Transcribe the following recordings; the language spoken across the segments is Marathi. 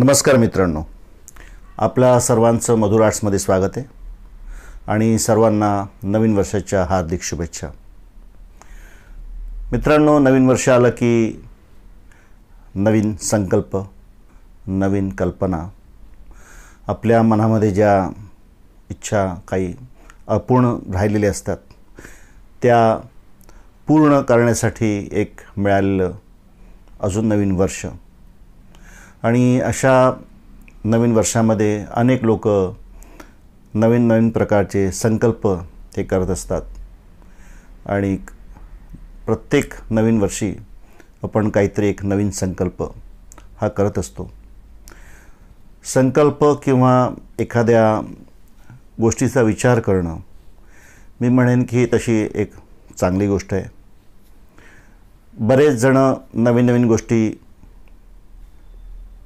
नमस्कार मित्रांनो आपल्या सर्वांचं मधुर आर्ट्समध्ये स्वागत आहे आणि सर्वांना नवीन वर्षाच्या हार्दिक शुभेच्छा मित्रांनो नवीन वर्ष आलं की नवीन संकल्प नवीन कल्पना आपल्या मनामध्ये ज्या इच्छा काही अपूर्ण राहिलेल्या असतात त्या पूर्ण करण्यासाठी एक मिळालेलं अजून नवीन वर्ष आणि अशा नवीन वर्षामध्ये अनेक लोक नवीन नवीन प्रकारचे संकल्प ते करत असतात आणि प्रत्येक नवीन वर्षी आपण काहीतरी एक नवीन संकल्प हा करत असतो संकल्प किंवा एखाद्या गोष्टीचा विचार करणं मी म्हणेन की तशी एक चांगली गोष्ट आहे बरेच जणं नवीन नवीन गोष्टी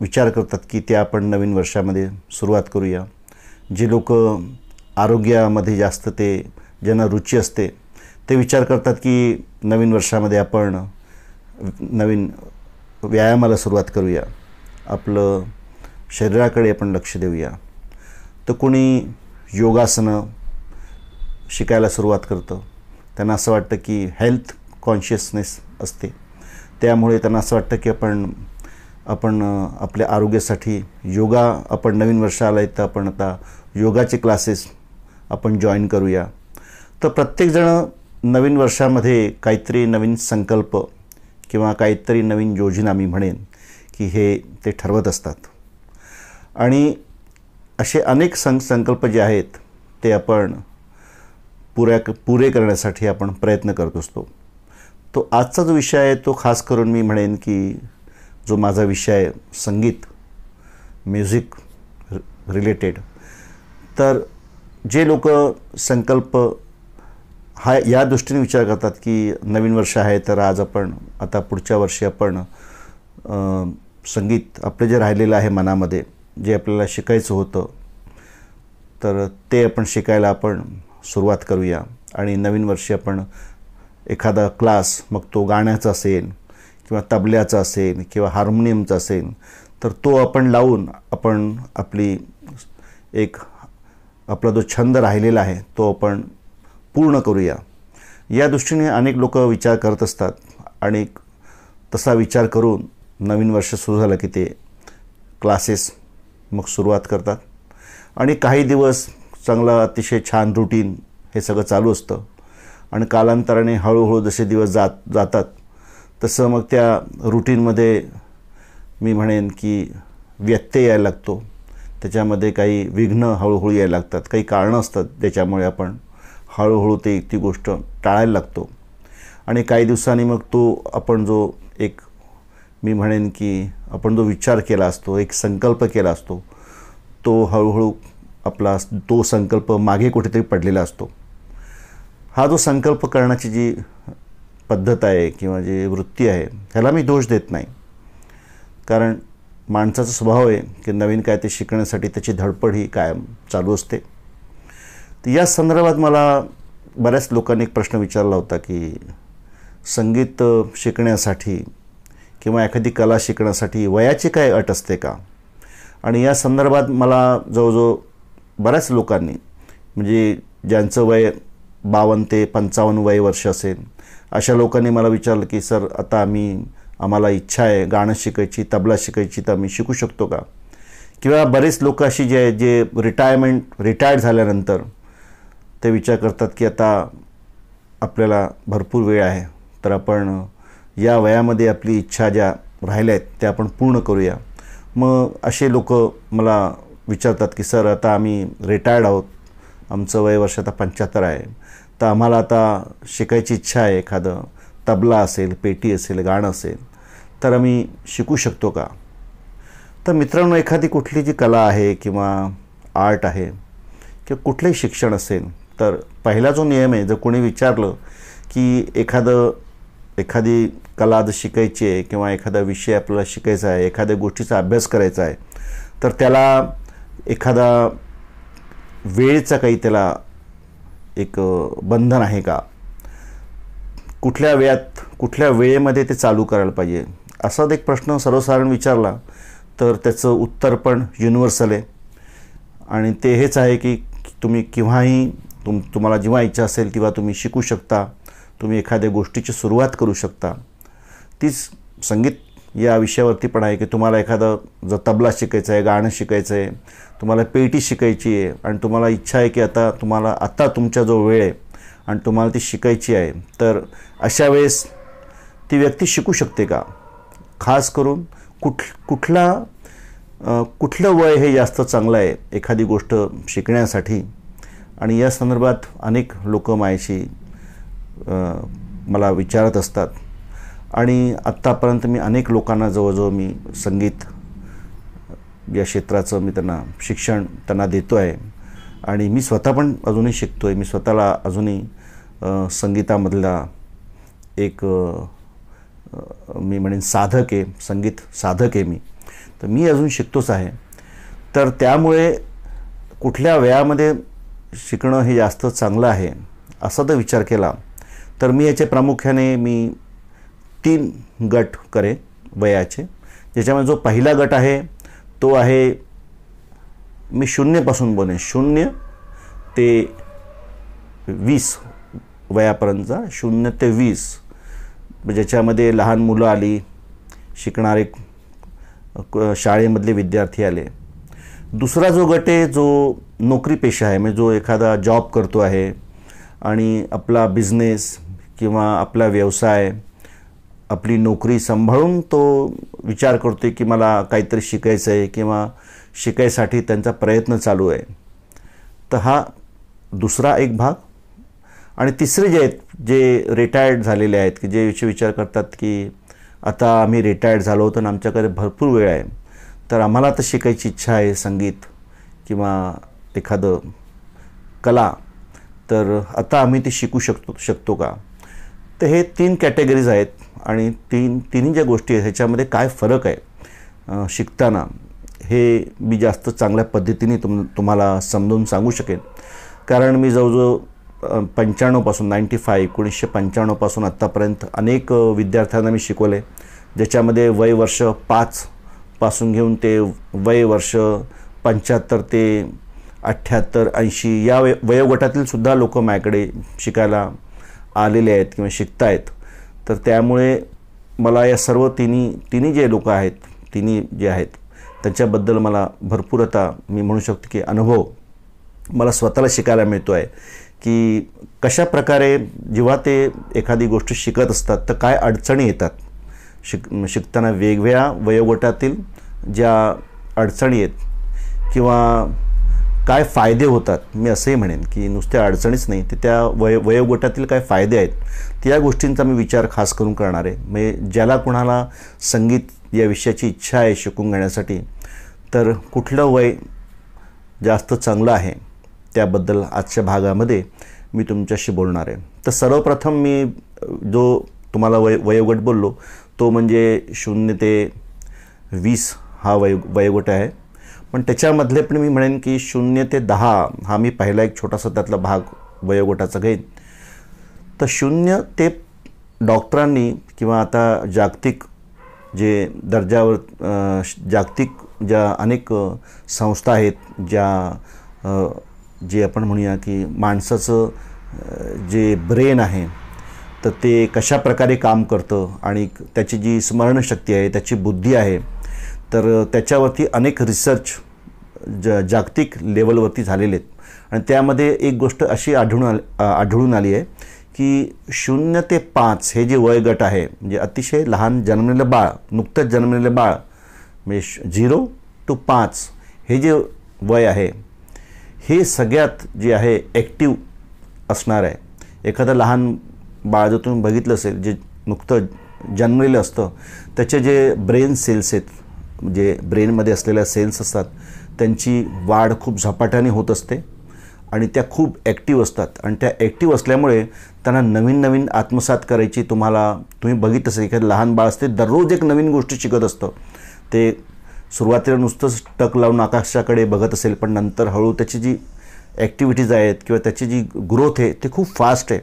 विचार करतात की ते आपण नवीन वर्षामध्ये सुरुवात करूया जे लोक आरोग्यामध्ये जास्त ते ज्यांना रुची असते ते विचार करतात की नवीन वर्षामध्ये आपण नवीन व्यायामाला सुरुवात करूया आपलं शरीराकडे आपण लक्ष देऊया तर कोणी योगासनं शिकायला सुरुवात करतं त्यांना असं वाटतं की हेल्थ कॉन्शियसनेस असते त्यामुळे त्यांना असं वाटतं की आपण आपण आपल्या आरोग्यासाठी योगा आपण नवीन वर्ष आलं आहे तर आपण आता योगाचे क्लासेस आपण जॉईन करूया तर प्रत्येकजण नवीन वर्षामध्ये काहीतरी नवीन संकल्प किंवा काहीतरी नवीन योजना मी म्हणेन की हे ते ठरवत असतात आणि असे अनेक सं संकल्प जे आहेत ते आपण पुऱ्या पुरे करण्यासाठी आपण प्रयत्न करत असतो तो आजचा जो विषय आहे तो खास करून मी म्हणेन की जो माझा विषय आहे संगीत म्युझिक रिलेटेड तर जे लोक संकल्प हा या दृष्टीने विचार करतात की नवीन वर्ष आहे तर आज आपण आता पुढच्या वर्षी आपण संगीत आपलं जे राहिलेलं आहे मनामध्ये जे आपल्याला शिकायचं होतं तर ते आपण शिकायला आपण सुरुवात करूया आणि नवीन वर्षी आपण एखादा क्लास मग तो गाण्याचा असेल किंवा तबल्याचा असेल किंवा हार्मोनियमचा असेल तर तो आपण लावून आपण आपली एक आपला जो छंद राहिलेला आहे तो आपण पूर्ण करूया या दृष्टीने अनेक लोक विचार करत असतात आणि तसा विचार करून नवीन वर्ष सुरू झालं की ते क्लासेस मग सुरुवात करतात आणि काही दिवस चांगला अतिशय छान रुटीन हे सगळं चालू असतं आणि कालांतराने हळूहळू जसे दिवस जात जातात तसं मग त्या रुटीनमध्ये मी म्हणेन की व्यत्यय यायला लागतो त्याच्यामध्ये काही विघ्न हळूहळू यायला लागतात काही कारणं असतात त्याच्यामुळे आपण हळूहळू ते ती गोष्ट टाळायला लागतो आणि काही दिवसांनी मग तो आपण जो एक मी म्हणेन की आपण जो विचार केला असतो एक संकल्प केला असतो तो हळूहळू आपला तो संकल्प मागे कुठेतरी पडलेला असतो हा जो संकल्प करण्याची जी पद्धत आहे किंवा जी वृत्ती आहे ह्याला मी दोष देत नाही कारण माणसाचा स्वभाव आहे की नवीन काय ते शिकण्यासाठी त्याची धडपड ही कायम चालू असते तर या संदर्भात मला बऱ्याच लोकांनी एक प्रश्न विचारला होता की संगीत शिकण्यासाठी किंवा एखादी कला शिकण्यासाठी वयाची काय अट असते का आणि या संदर्भात मला जवळजवळ बऱ्याच लोकांनी म्हणजे ज्यांचं वय बावन्न ते पंचावन्न वय वर्ष असेल अशा लोकांनी मला विचारलं की सर आता आम्ही आम्हाला इच्छा आहे गाणं शिकायची तबला शिकायची तर आम्ही शिकू शकतो का किंवा बरेच लोक अशी जे जे रिटायरमेंट रिटायर्ड झाल्यानंतर ते विचार करतात की आता आपल्याला भरपूर वेळ आहे तर आपण या वयामध्ये आपली इच्छा ज्या राहिल्या आहेत त्या आपण पूर्ण करूया मग असे लोक मला विचारतात की सर आता आम्ही रिटायर्ड आहोत आमचं वय वर्ष आता पंच्याहत्तर आहे तर आम्हाला आता शिकायची इच्छा आहे एखादं तबला असेल पेटी असेल गाणं असेल तर आम्ही शिकू शकतो का तर मित्रांनो एखादी कुठली जी कला आहे किंवा आर्ट आहे किंवा कुठलंही शिक्षण असेल तर पहिला जो नियम आहे जर कोणी विचारलं की एखादं एखादी कला जर शिकायची आहे किंवा एखादा विषय आपल्याला शिकायचा आहे एखाद्या गोष्टीचा अभ्यास करायचा आहे तर त्याला एखादा वेळचा काही त्याला एक बंधन आहे का कुठल्या वेळात कुठल्या वेळेमध्ये ते चालू करायला पाहिजे असाच एक प्रश्न सर्वसाधारण विचारला तर त्याचं उत्तर पण युनिव्हर्सल आहे आणि ते हेच आहे की तुम्ही केव्हाही तुम तुम्हाला जेव्हा इच्छा असेल तेव्हा तुम्ही शिकू शकता तुम्ही एखाद्या गोष्टीची सुरुवात करू शकता तीच संगीत या विषयावरती पण आहे की तुम्हाला एखादं जर तबला शिकायचं आहे गाणं शिकायचं आहे तुम्हाला पेटी शिकायची आहे आणि तुम्हाला इच्छा आहे की आता तुम्हाला आत्ता तुमचा जो वेळ आहे आणि तुम्हाला ती शिकायची आहे तर अशा वेळेस ती व्यक्ती शिकू शकते का खास करून कुठ कुठला कुठलं वय हे जास्त चांगलं आहे एखादी गोष्ट शिकण्यासाठी आणि या संदर्भात अनेक लोकं माझ्याशी मला विचारत असतात आणि आत्तापर्यंत मी अनेक लोकांना जवळजवळ मी संगीत या क्षेत्राचं मी त्यांना शिक्षण त्यांना देतो आहे आणि मी स्वतः पण अजूनही शिकतो आहे मी स्वतःला अजूनही संगीतामधला एक मी म्हणेन साधक आहे संगीत साधक आहे मी तर मी अजून शिकतोच आहे तर त्यामुळे कुठल्या वयामध्ये शिकणं हे जास्त चांगलं आहे असा तर विचार केला तर मी याचे प्रामुख्याने मी तीन गट करेन वयाचे ज्याच्यामध्ये जो पहिला गट आहे तो आहे मी शून्यपासून बोलेन शून्य ते वीस वयापर्यंतचा शून्य ते वीस ज्याच्यामध्ये लहान मुलं आली शिकणारे शाळेमधले विद्यार्थी आले दुसरा जो गट आहे जो नोकरी पेशा आहे म्हणजे जो एखादा जॉब करतो आहे आणि आपला बिझनेस किंवा आपला व्यवसाय आपली नोकरी सांभाळून तो विचार करतो की मला काहीतरी शिकायचं आहे किंवा शिकायसाठी त्यांचा प्रयत्न चालू आहे तर हा दुसरा एक भाग आणि तिसरे जे आहेत जे रिटायर्ड झालेले आहेत की जे विषय विचार करतात की आता आम्ही रिटायर्ड झालो होतो आणि आमच्याकडे भरपूर वेळ आहे तर आम्हाला आता शिकायची इच्छा आहे संगीत किंवा एखादं कला तर आता आम्ही ती शिकू शकतो शकतो का तर हे तीन कॅटेगरीज आहेत आणि तीन तिन्ही ज्या गोष्टी आहेत ह्याच्यामध्ये काय फरक आहे शिकताना हे मी जास्त चांगल्या पद्धतीने तुम तुम्हाला समजून सांगू शकेन कारण मी जवळजवळ पंच्याण्णवपासून नाईंटी फाय एकोणीसशे पंच्याण्णवपासून आत्तापर्यंत अनेक विद्यार्थ्यांना मी शिकवले ज्याच्यामध्ये वय वर्ष पाचपासून घेऊन ते वय वर्ष पंच्याहत्तर ते अठ्ठ्याहत्तर ऐंशी या वय वयोगटातील सुद्धा लोक माझ्याकडे शिकायला आलेले आहेत किंवा शिकतायत तर त्यामुळे मला या सर्व तिन्ही तिन्ही जे लोक आहेत तिन्ही जे आहेत त्यांच्याबद्दल मला भरपूर आता मी म्हणू शकतो की अनुभव मला स्वतःला शिकायला मिळतो आहे की कशा प्रकारे जेव्हा ते एखादी गोष्ट शिकत असतात तर काय अडचणी येतात शिक शिकताना वेगवेगळ्या वयोगटातील ज्या अडचणी आहेत किंवा काय फायदे होतात मी असंही म्हणेन की नुसत्या अडचणीच नाही तर त्या वय वयोगटातील काय फायदे आहेत त्या गोष्टींचा मी विचार खास करून करणार आहे म्हणजे ज्याला कुणाला संगीत या विषयाची इच्छा आहे शिकून घेण्यासाठी तर कुठलं वय जास्त चांगलं आहे त्याबद्दल आजच्या भागामध्ये मी तुमच्याशी बोलणार आहे तर सर्वप्रथम मी जो तुम्हाला वय वयोगट बोललो तो म्हणजे शून्य ते वीस हा वय वयोगट आहे पण त्याच्यामधले पण मी म्हणेन की शून्य ते दहा हा मी पहिला एक छोटासा त्यातला भाग वयोगटाचा घेईन तर शून्य ते डॉक्टरांनी किंवा आता जागतिक जे दर्जावर जागतिक ज्या अनेक संस्था आहेत ज्या जे आपण म्हणूया की माणसाचं जे ब्रेन आहे तर ते कशा प्रकारे काम करतं आणि त्याची जी स्मरणशक्ती आहे त्याची बुद्धी आहे तर त्याच्यावरती अनेक रिसर्च ज जागतिक लेवलवरती झालेले आहेत आणि त्यामध्ये एक गोष्ट अशी आढळून आली आढळून आली आहे की शून्य ते पाच हे जे वयगट आहे म्हणजे अतिशय लहान जन्मलेलं बाळ नुकतंच जन्मलेलं बाळ म्हणजे झिरो टू पाच हे जे वय आहे हे सगळ्यात जे आहे ॲक्टिव असणार आहे एखादं लहान बाळ जर तुम्ही बघितलं असेल जे नुकतं जन्मलेलं असतं त्याचे जे ब्रेन सेल्स आहेत जे ब्रेनमध्ये असलेल्या सेन्स असतात त्यांची वाढ खूप झपाट्याने होत असते आणि त्या खूप ॲक्टिव्ह असतात आणि त्या ॲक्टिव्ह असल्यामुळे त्यांना नवीन नवीन आत्मसात करायची तुम्हाला तुम्ही बघित असेल एखादं लहान बाळ असते दररोज एक नवीन गोष्टी शिकत असतं ते सुरुवातीला नुसतंच टक लावून आकाशाकडे बघत असेल पण नंतर हळू त्याची जी ॲक्टिव्हिटीज आहेत किंवा त्याची जी ग्रोथ आहे ते खूप फास्ट आहे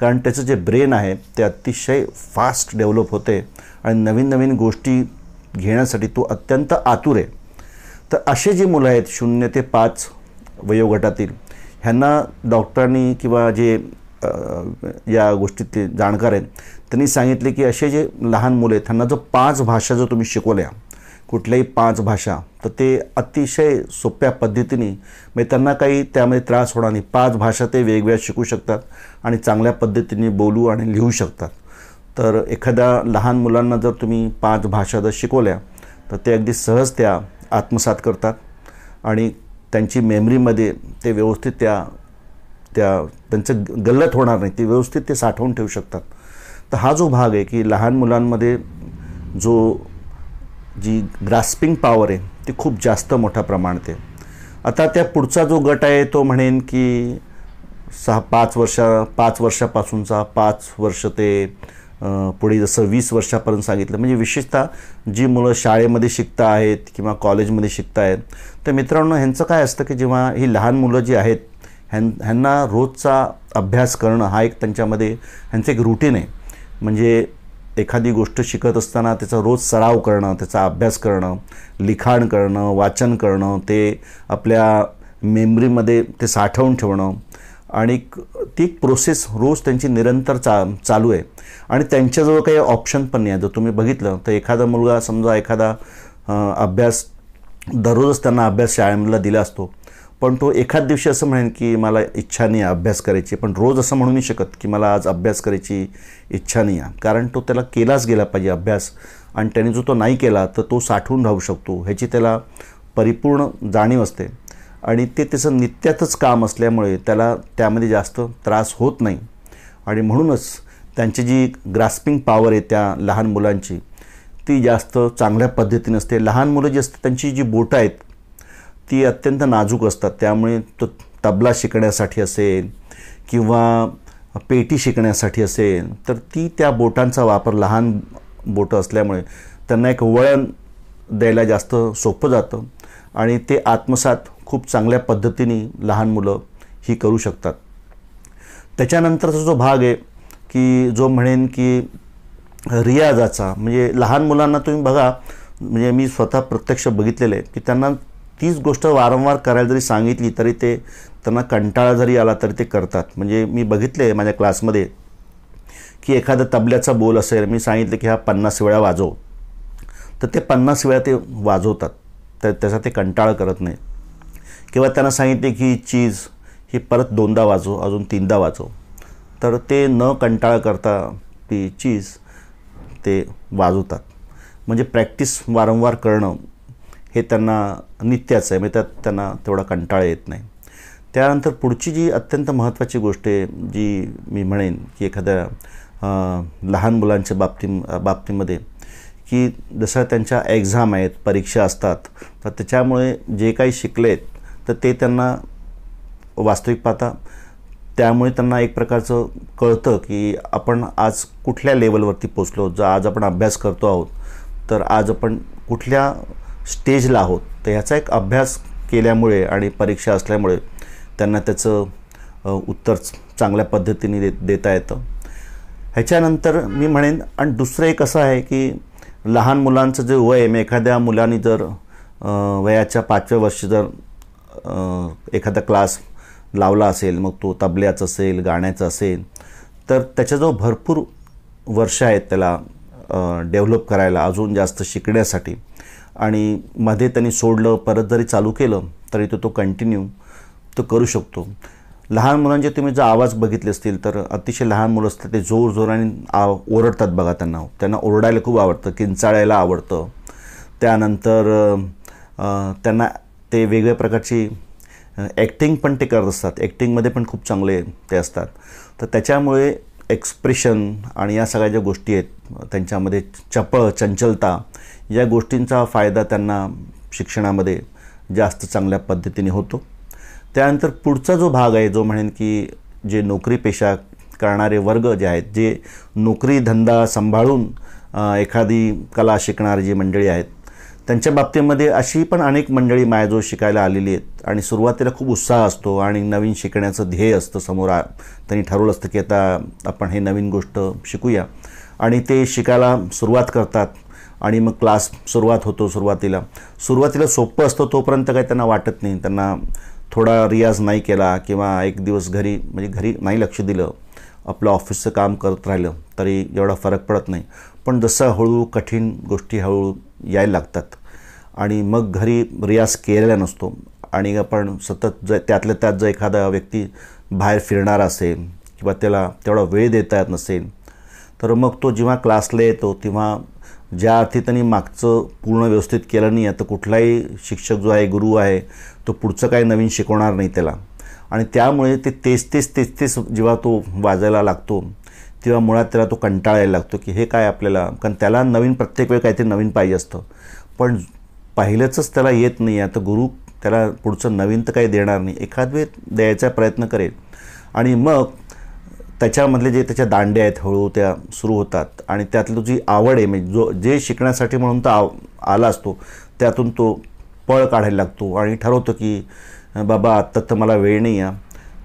कारण त्याचं जे ब्रेन आहे ते अतिशय फास्ट डेव्हलप होते आणि नवीन नवीन गोष्टी घेण्यासाठी तो अत्यंत आतुर आहे तर असे जे मुलं आहेत शून्य ते पाच वयोगटातील ह्यांना डॉक्टरांनी किंवा जे या गोष्टीतले जाणकार आहेत त्यांनी सांगितले की असे जे लहान मुले आहेत त्यांना जो पाच भाषा जो तुम्ही शिकवल्या कुठल्याही पाच भाषा तर ते अतिशय सोप्या पद्धतीने म्हणजे त्यांना काही त्यामध्ये त्रास होणार नाही पाच भाषा ते वेगवेगळ्या शिकू शकतात आणि चांगल्या पद्धतीने बोलू आणि लिहू शकतात तर एखाद्या लहान मुलांना जर तुम्ही पाच भाषा जर शिकवल्या तर ते अगदी सहज त्या आत्मसात करतात आणि त्यांची मेमरीमध्ये ते व्यवस्थित त्या त्या त्यांचं गल्लत होणार नाही ते व्यवस्थित ते साठवून ठेवू शकतात तर हा जो भाग आहे की लहान मुलांमध्ये जो जी ग्रास्पिंग पॉवर आहे ती खूप जास्त मोठ्या प्रमाणात आहे आता त्या पुढचा जो गट आहे तो म्हणेन की सहा पाच वर्षा पाच वर्षापासूनचा पाच वर्ष ते पुढे जसं वीस वर्षापर्यंत सांगितलं म्हणजे विशेषतः जी मुलं शाळेमध्ये शिकता आहेत किंवा कॉलेजमध्ये शिकता आहेत तर मित्रांनो ह्यांचं काय असतं की जेव्हा ही लहान मुलं जी आहेत ह्यां ह्यांना रोजचा अभ्यास करणं हा एक त्यांच्यामध्ये ह्यांचं एक रुटीन आहे म्हणजे एखादी गोष्ट शिकत असताना त्याचा रोज सराव करणं त्याचा अभ्यास करणं लिखाण करणं वाचन करणं ते आपल्या मेमरीमध्ये ते साठवून ठेवणं आणि ती प्रोसेस रोज त्यांची निरंतर चा चालू आहे आणि त्यांच्याजवळ काही ऑप्शन पण नाही आहे जर तुम्ही बघितलं तर एखादा मुलगा समजा एखादा अभ्यास दररोजच त्यांना अभ्यास शाळेला दिला असतो पण तो एखाद दिवशी असं म्हणेन की मला इच्छा नाही अभ्यास करायची पण रोज असं म्हणू नाही शकत की मला आज अभ्यास करायची इच्छा नाही आहे कारण तो त्याला केलाच गेला पाहिजे अभ्यास आणि त्याने जो तो नाही केला तर तो साठवून राहू शकतो ह्याची त्याला परिपूर्ण जाणीव असते आणि ते त्याचं नित्यातच काम असल्यामुळे त्याला त्यामध्ये जास्त त्रास होत नाही आणि म्हणूनच त्यांची जी ग्रास्पिंग पॉवर आहे त्या लहान मुलांची ती जास्त चांगल्या पद्धतीने असते लहान मुलं जी असतात त्यांची जी बोटं आहेत ती अत्यंत नाजूक असतात त्यामुळे तो तबला शिकण्यासाठी असेल किंवा पेटी शिकण्यासाठी असेल तर ती त्या बोटांचा वापर लहान बोटं असल्यामुळे त्यांना एक वळण द्यायला जास्त सोपं जातं आणि ते आत्मसात खूप चांगल्या पद्धतीने लहान मुलं ही करू शकतात त्याच्यानंतरचा जो भाग आहे की जो म्हणेन की रियाजाचा म्हणजे लहान मुलांना तुम्ही बघा म्हणजे मी स्वतः प्रत्यक्ष बघितलेलं आहे की त्यांना तीच गोष्ट वारंवार करायला जरी सांगितली तरी ते त्यांना कंटाळा जरी आला तरी ते करतात म्हणजे मी बघितले माझ्या क्लासमध्ये की एखादा तबल्याचा बोल असेल मी सांगितलं की हा पन्नास वेळा वाजव तर ते पन्नास वेळा ते वाजवतात तर त्याचा ते कंटाळा करत नाही किंवा त्यांना सांगितले की चीज ही परत दोनदा वाजव अजून तीनदा वाजव तर ते न कंटाळा करता ती चीज ते वाजवतात म्हणजे प्रॅक्टिस वारंवार करणं हे त्यांना नित्याचं आहे म्हणजे त्यात त्यांना तेवढा कंटाळा येत नाही त्यानंतर पुढची जी अत्यंत महत्त्वाची गोष्ट आहे जी मी म्हणेन की एखाद्या लहान मुलांच्या बाबती बाबतीमध्ये की जसं त्यांच्या एक्झाम आहेत परीक्षा असतात तर त्याच्यामुळे जे काही शिकले आहेत तर ते त्यांना वास्तविक पाहता त्यामुळे त्यांना एक प्रकारचं कळतं की आपण आज कुठल्या लेवलवरती पोचलो जर आज आपण अभ्यास करतो आहोत तर आज आपण कुठल्या स्टेजला आहोत तर ह्याचा एक अभ्यास केल्यामुळे आणि परीक्षा असल्यामुळे त्यांना त्याचं उत्तर चांगल्या पद्धतीने दे देता येतं ह्याच्यानंतर मी म्हणेन आणि दुसरं एक असं आहे की लहान मुलांचं जे वय मग एखाद्या मुलांनी जर वयाच्या पाचव्या वर्षी जर एखादा क्लास लावला असेल मग तो तबल्याचा असेल गाण्याचा असेल तर त्याच्याजवळ भरपूर वर्ष आहेत त्याला डेव्हलप करायला अजून जास्त शिकण्यासाठी आणि मध्ये त्यांनी सोडलं परत जरी चालू केलं तरी तो तो कंटिन्यू तो करू शकतो लहान मुलांचे तुम्ही जर आवाज बघितले असतील तर अतिशय लहान मुलं असतात ते जोर जोराने आ ओरडतात बघा त्यांना त्यांना ओरडायला खूप आवडतं किंचाळायला आवडतं त्यानंतर त्यांना ते वेगवेगळ्या प्रकारची ॲक्टिंग पण ते करत असतात ॲक्टिंगमध्ये पण खूप चांगले ते असतात तर त्याच्यामुळे एक्सप्रेशन आणि या सगळ्या ज्या गोष्टी आहेत त्यांच्यामध्ये चपळ चंचलता या गोष्टींचा फायदा त्यांना शिक्षणामध्ये जास्त चांगल्या पद्धतीने होतो त्यानंतर पुढचा जो भाग आहे जो म्हणेन की जे नोकरी पेशा करणारे वर्ग जे आहेत जे नोकरी धंदा सांभाळून एखादी कला शिकणारी जी मंडळी आहेत त्यांच्या बाबतीमध्ये अशी पण अनेक मंडळी मायाजवळ शिकायला आलेली आहेत आणि सुरुवातीला खूप उत्साह असतो आणि नवीन शिकण्याचं ध्येय असतं समोर त्यांनी ठरवलं असतं की आता आपण हे नवीन गोष्ट शिकूया आणि ते शिकायला सुरुवात करतात आणि मग क्लास सुरुवात होतो सुरुवातीला सुरुवातीला सोपं असतं तोपर्यंत काही त्यांना वाटत नाही त्यांना थोडा रियाज नाही केला किंवा एक दिवस घरी म्हणजे घरी नाही लक्ष दिलं आपलं ऑफिसचं काम करत राहिलं तरी एवढा फरक पडत नाही पण जसं हळूहळू कठीण गोष्टी हळूहळू यायला लागतात आणि मग घरी रियाज केलेला नसतो आणि आपण सतत ज त्यातल्या त्यात जर एखादा व्यक्ती बाहेर फिरणार असेल किंवा त्याला तेवढा वेळ देता येत नसेल तर मग तो जेव्हा क्लासला येतो तेव्हा ज्या अर्थी त्यांनी मागचं पूर्ण व्यवस्थित केलं नाही आहे तर कुठलाही शिक्षक जो आहे गुरु आहे तो पुढचं काही नवीन शिकवणार नाही त्याला आणि त्यामुळे ते तेच तेच तेच तेच जेव्हा तो वाजायला लागतो तेव्हा मुळात त्याला तो कंटाळायला लागतो की हे काय आपल्याला कारण त्याला नवीन प्रत्येक वेळ काहीतरी नवीन पाहिजे असतं पण पाहिलंच त्याला येत नाही आहे आता गुरु त्याला पुढचं नवीन तर काही देणार नाही एखाद वेळ द्यायचा प्रयत्न करेल आणि मग त्याच्यामधले जे त्याच्या दांडे आहेत हळूहळू त्या सुरू होतात आणि त्यातलं जी आवड आहे म्हणजे जो जे शिकण्यासाठी म्हणून तो आव आला असतो त्यातून तो पळ काढायला लागतो आणि ठरवतो की बाबा आत्ता तर मला वेळ नाही आहे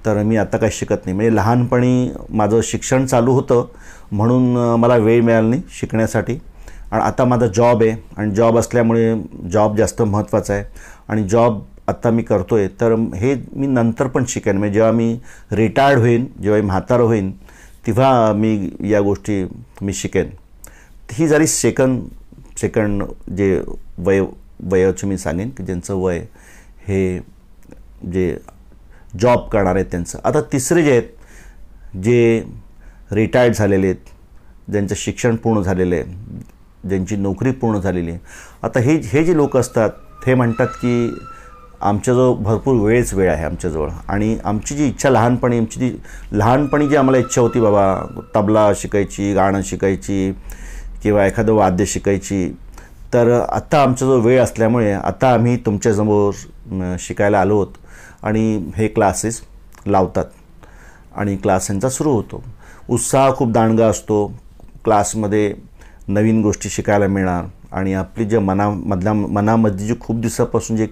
तर मी आता काही शिकत नाही म्हणजे लहानपणी माझं शिक्षण चालू होतं म्हणून मला वेळ मिळाला नाही शिकण्यासाठी आणि आता माझा जॉब आहे आणि जॉब असल्यामुळे जॉब जास्त महत्त्वाचा आहे आणि जॉब आत्ता मी करतो आहे तर हे मी नंतर पण शिकेन म्हणजे जेव्हा मी रिटायर्ड होईन जेव्हा मी म्हातार होईन तेव्हा मी या गोष्टी मी शिकेन ही झाली सेकंड सेकंड जे वय वयाचं मी सांगेन की ज्यांचं वय हे जे जॉब करणार आहेत त्यांचं आता तिसरे जे आहेत जे रिटायर्ड झालेले आहेत ज्यांचं शिक्षण पूर्ण झालेलं आहे ज्यांची नोकरी पूर्ण झालेली आहे आता हे हे जे लोक असतात ते म्हणतात की आमच्याजवळ भरपूर वेळच वेळ आहे आमच्याजवळ आणि आमची जी इच्छा लहानपणी आमची जी लहानपणी जी आम्हाला इच्छा होती बाबा तबला शिकायची गाणं शिकायची किंवा एखादं वाद्य शिकायची तर आत्ता आमचा जो वेळ असल्यामुळे आता आम्ही तुमच्यासमोर शिकायला आलो आहोत आणि हे क्लासेस लावतात आणि क्लास यांचा सुरू होतो उत्साह खूप दांडगा असतो क्लासमध्ये नवीन गोष्टी शिकायला मिळणार आणि आपली जे मनामधल्या मनामध्ये जी खूप दिवसापासून जी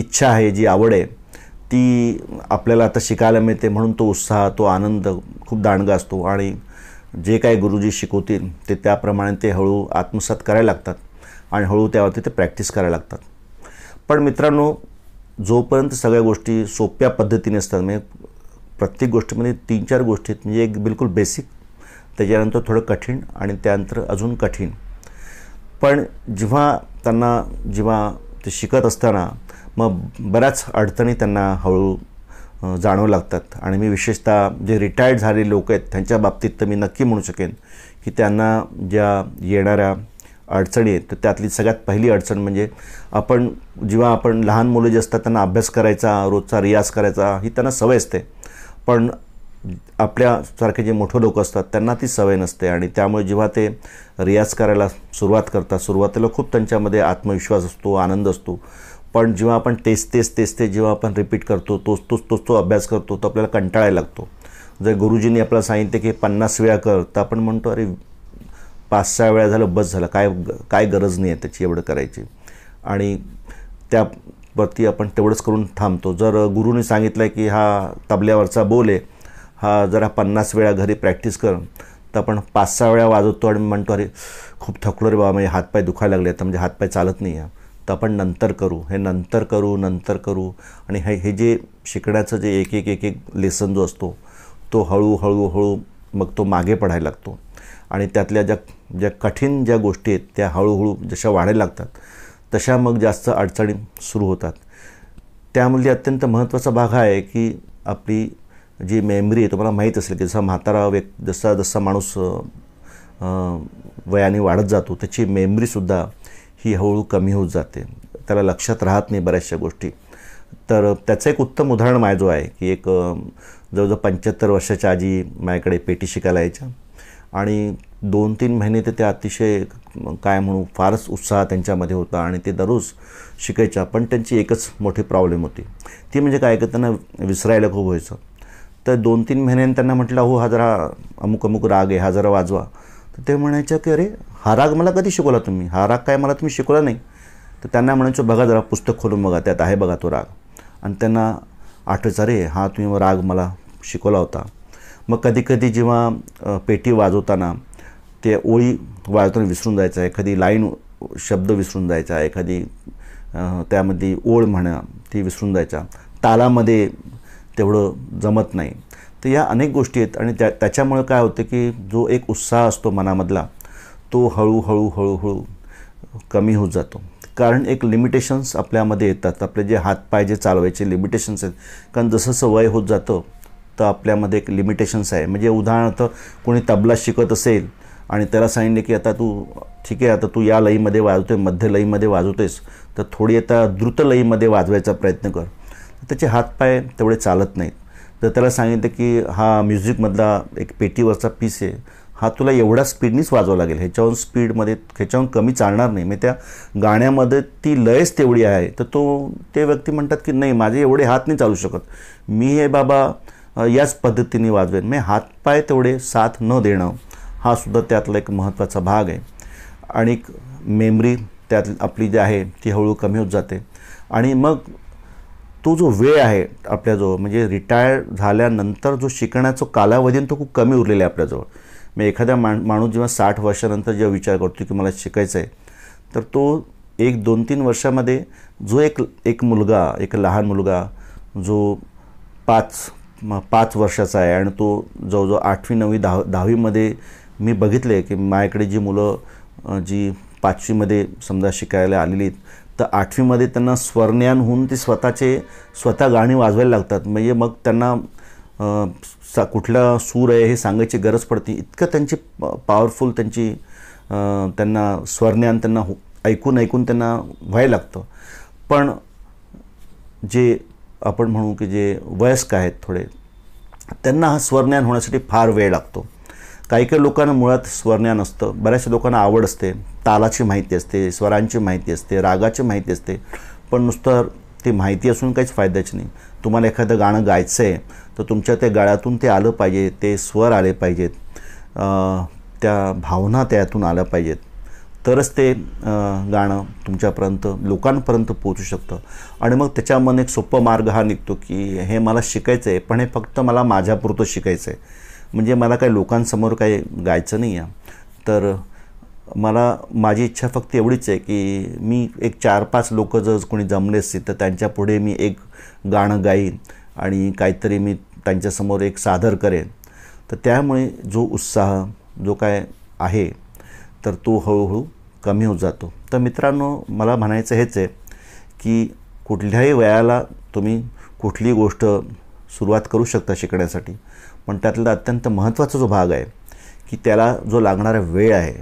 इच्छा आहे जी आवड आहे ती आपल्याला आता शिकायला मिळते म्हणून तो उत्साह तो आनंद खूप दांडगा असतो आणि जे काही गुरुजी शिकवतील ते त्याप्रमाणे ते हळू आत्मसात करायला लागतात आणि हळू त्यावरती ते प्रॅक्टिस करायला लागतात पण मित्रांनो जोपर्यंत सगळ्या गोष्टी सोप्या पद्धतीने असतात म्हणजे प्रत्येक गोष्टीमध्ये तीन चार गोष्टी आहेत म्हणजे एक बिलकुल बेसिक त्याच्यानंतर थोडं कठीण आणि त्यानंतर अजून कठीण पण जेव्हा त्यांना जेव्हा ते शिकत असताना मग बऱ्याच अडचणी त्यांना हळू जाणवू लागतात आणि मी विशेषतः जे रिटायर्ड झालेले लोक आहेत त्यांच्या बाबतीत तर मी नक्की म्हणू शकेन की त्यांना ज्या येणाऱ्या अडचणी आहेत तर त्यातली सगळ्यात पहिली अडचण म्हणजे आपण जेव्हा आपण लहान मुलं जे असतात त्यांना अभ्यास करायचा रोजचा रियाज करायचा ही त्यांना सवय असते पण आपल्यासारखे जे मोठे लोक असतात त्यांना ती सवय नसते आणि त्यामुळे जेव्हा ते रियाज करायला सुरुवात करतात सुरुवातीला खूप त्यांच्यामध्ये आत्मविश्वास असतो आनंद असतो पण जेव्हा आपण तेच तेच तेच ते जेव्हा आपण रिपीट करतो तोच तोच तोच तो अभ्यास करतो तो आपल्याला कंटाळायला लागतो जर गुरुजींनी आपल्याला सांगितलं की पन्नास वेळा कर तर आपण म्हणतो अरे पाच सहा वेळा झालं बस झालं काय काय गरज नाही आहे त्याची एवढं करायची आणि त्यावरती आपण तेवढंच करून थांबतो जर गुरुने सांगितलं की हा तबल्यावरचा बोल आहे हा जरा पन्नास वेळा घरी प्रॅक्टिस कर तर आपण पाच सहा वेळा वाजवतो आणि म्हणतो अरे खूप थकलो रे बाबा म्हणजे हातपाय दुखायला लागले तर म्हणजे हातपाय चालत नाही आहे तर आपण नंतर करू हे नंतर करू नंतर करू आणि हे हे जे शिकण्याचं जे एक एक एक एक लेसन जो असतो तो हळूहळू हळू मग तो मागे पडायला लागतो आणि त्यातल्या ज्या ज्या कठीण ज्या गोष्टी आहेत त्या हळूहळू जशा वाढायला लागतात तशा मग जास्त अडचणी सुरू होतात त्यामध्ये अत्यंत महत्त्वाचा भाग आहे की आपली जी मेमरी आहे तुम्हाला माहीत असेल की जसा म्हातारा व्यक् जसा जसा माणूस वयाने वाढत जातो त्याची मेमरीसुद्धा ही हळूहळू कमी होत जाते त्याला लक्षात राहत नाही बऱ्याचशा गोष्टी तर त्याचं एक उत्तम उदाहरण माझं आहे की एक जवळजवळ पंच्याहत्तर वर्षाच्या आजी माझ्याकडे पेटी शिकायला यायच्या आणि दोन तीन महिने ते ते अतिशय काय म्हणू फारच उत्साह त्यांच्यामध्ये होता आणि ते दररोज शिकायच्या पण त्यांची एकच मोठी प्रॉब्लेम होती ती म्हणजे काय का त्यांना विसरायला खूप व्हायचं तर दोन तीन महिन्यांनी त्यांना म्हटलं हो हा जरा अमुक अमुक राग आहे हा जरा वाजवा तर ते म्हणायचं की अरे हा राग मला कधी शिकवला तुम्ही हा राग काय मला तुम्ही शिकवला नाही तर त्यांना म्हणायचो बघा जरा पुस्तक खोलून बघा त्यात आहे बघा तो राग आणि त्यांना आठवायचा अरे हा तुम्ही राग मला शिकवला होता मग कधीकधी जेव्हा पेटी वाजवताना ते ओळी वाजवताना विसरून जायचं आहे एखादी लाईन शब्द विसरून जायचा एखादी त्यामध्ये ओळ म्हणा ती विसरून जायचा तालामध्ये तेवढं जमत नाही तर या अनेक गोष्टी आहेत आणि त्या त्याच्यामुळे काय होतं की जो एक उत्साह असतो मनामधला तो हळूहळू हळूहळू कमी होत जातो कारण एक लिमिटेशन्स आपल्यामध्ये येतात आपले जे हातपाय जे चालवायचे लिमिटेशन्स आहेत कारण जसं वय होत जातं तर आपल्यामध्ये एक लिमिटेशन्स आहे म्हणजे उदाहरणार्थ कोणी तबला शिकत असेल आणि त्याला सांगितले की आता तू ठीक आहे आता तू या लईमध्ये वाजवतोय मध्य लईमध्ये वाजवतोयस तर थोडी आता द्रुत लईमध्ये वाजवायचा प्रयत्न कर त्याचे हातपाय तेवढे चालत नाहीत तर त्याला सांगितलं की हा म्युझिकमधला एक पेटीवरचा पीस आहे हा तुला एवढ्या स्पीडनीच वाजवा लागेल ह्याच्याहून स्पीडमध्ये ह्याच्याहून कमी चालणार नाही मग त्या गाण्यामध्ये ती लयच तेवढी आहे तर तो ते व्यक्ती म्हणतात की नाही माझे एवढे हात नाही चालू शकत मी हे बाबा याच पद्धतीने वाजवेन म्हणजे हातपाय तेवढे साथ न देणं हा सुद्धा त्यातला एक महत्त्वाचा भाग आहे आणि मेमरी त्यात आपली जी आहे ती हळूहळू कमी होत जाते आणि मग तो जो वेळ आहे आपल्याजवळ म्हणजे रिटायर झाल्यानंतर जो शिकण्याचा कालावधी तो खूप कमी उरलेला आहे आपल्याजवळ मी एखाद्या माण माणूस जेव्हा साठ वर्षानंतर जेव्हा विचार करतो की मला शिकायचं आहे तर तो एक दोन तीन वर्षामध्ये जो एक एक मुलगा एक लहान मुलगा जो पाच पाच वर्षाचा आहे आणि तो जवळजवळ आठवी नववी दहा दहावीमध्ये मी बघितले की माझ्याकडे जी मुलं जी पाचवीमध्ये समजा शिकायला आलेली तर आठवीमध्ये त्यांना स्वर्ज्ञान होऊन ते स्वतःचे स्वतः गाणी वाजवायला लागतात म्हणजे मग त्यांना सा कुठला सूर आहे हे सांगायची गरज पडते इतकं त्यांची पॉवरफुल त्यांची त्यांना स्वर्ण्यान त्यांना हो, ऐकून ऐकून त्यांना व्हायला लागतं पण जे आपण म्हणू की जे वयस्क आहेत थोडे त्यांना हा स्वरज्ञान होण्यासाठी फार वेळ लागतो काही काही लोकांना मुळात स्वरज्ञान असतं बऱ्याचशा लोकांना आवड असते तालाची माहिती असते स्वरांची माहिती असते रागाची माहिती असते पण नुसतं ती माहिती असून काहीच फायद्याची नाही तुम्हाला एखादं गाणं गायचं आहे तर तुमच्या त्या गळ्यातून ते आलं पाहिजे ते स्वर आले पाहिजेत त्या भावना त्यातून आल्या पाहिजेत तरच ते गाणं तुमच्यापर्यंत लोकांपर्यंत पोचू शकतं आणि मग त्याच्यामधून एक सोपं मार्ग हा निघतो की हे मला शिकायचं आहे पण हे फक्त मला माझ्यापुरतं शिकायचं आहे म्हणजे मला काही लोकांसमोर काही गायचं नाही आहे तर मला माझी इच्छा फक्त एवढीच आहे की मी एक चार पाच लोकं जर कोणी जमले असतील तर त्यांच्यापुढे मी एक गाणं गाईन आणि काहीतरी मी त्यांच्यासमोर एक सादर करेन तर त्यामुळे जो उत्साह जो काय आहे तर तो हळूहळू कमी होत जातो तर मित्रांनो मला म्हणायचं हेच आहे की कुठल्याही वयाला तुम्ही कुठलीही गोष्ट सुरुवात करू शकता शिकण्यासाठी पण त्यातला अत्यंत महत्त्वाचा जो भाग आहे की त्याला जो लागणारा वेळ आहे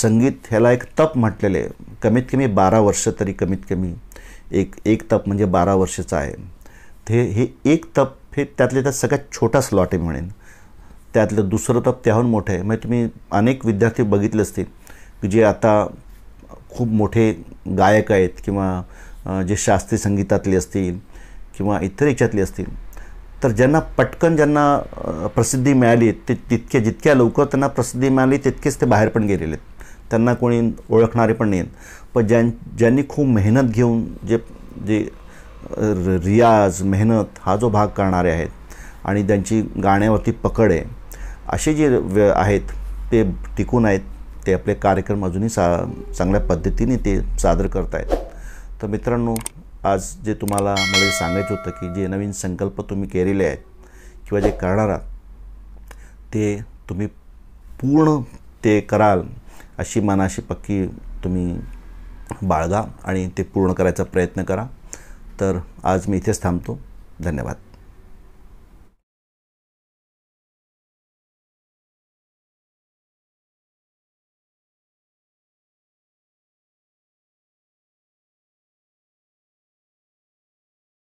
संगीत ह्याला एक तप म्हटलेले आहे कमीत कमी बारा वर्ष तरी कमीत कमी एक एक तप म्हणजे बारा वर्षाचा आहे ते हे एक तप हे त्यातले त्यात सगळ्यात छोटा स्लॉट आहे म्हणेन त्यातलं दुसरं तप त्याहून मोठं आहे म्हणजे तुम्ही अनेक विद्यार्थी बघितले असतील की जे आता खूप मोठे गायक आहेत किंवा जे शास्त्रीय संगीतातले असतील किंवा इतर याच्यातले असतील तर ज्यांना पटकन ज्यांना प्रसिद्धी मिळाली ते तितके जितक्या लवकर त्यांना प्रसिद्धी मिळाली तितकेच ते बाहेर पण गेलेले आहेत त्यांना कोणी ओळखणारे पण आहेत पण ज्यां ज्यांनी खूप मेहनत घेऊन जे जे रियाज मेहनत हा जो भाग करणारे आहेत आणि त्यांची गाण्यावरती पकड आहे असे जे व्य आहेत ते टिकून आहेत ते आपले कार्यक्रम अजूनही सा चांगल्या पद्धतीने ते सादर करत आहेत तर मित्रांनो आज जे तुम्हाला मला सांगायचं होतं की जे नवीन संकल्प तुम्ही केलेले आहेत किंवा जे करणार आहात ते तुम्ही पूर्ण ते कराल अशी मनाशी पक्की तुम्ही बाळगा आणि ते पूर्ण करायचा प्रयत्न करा तर आज मी इथेच थांबतो धन्यवाद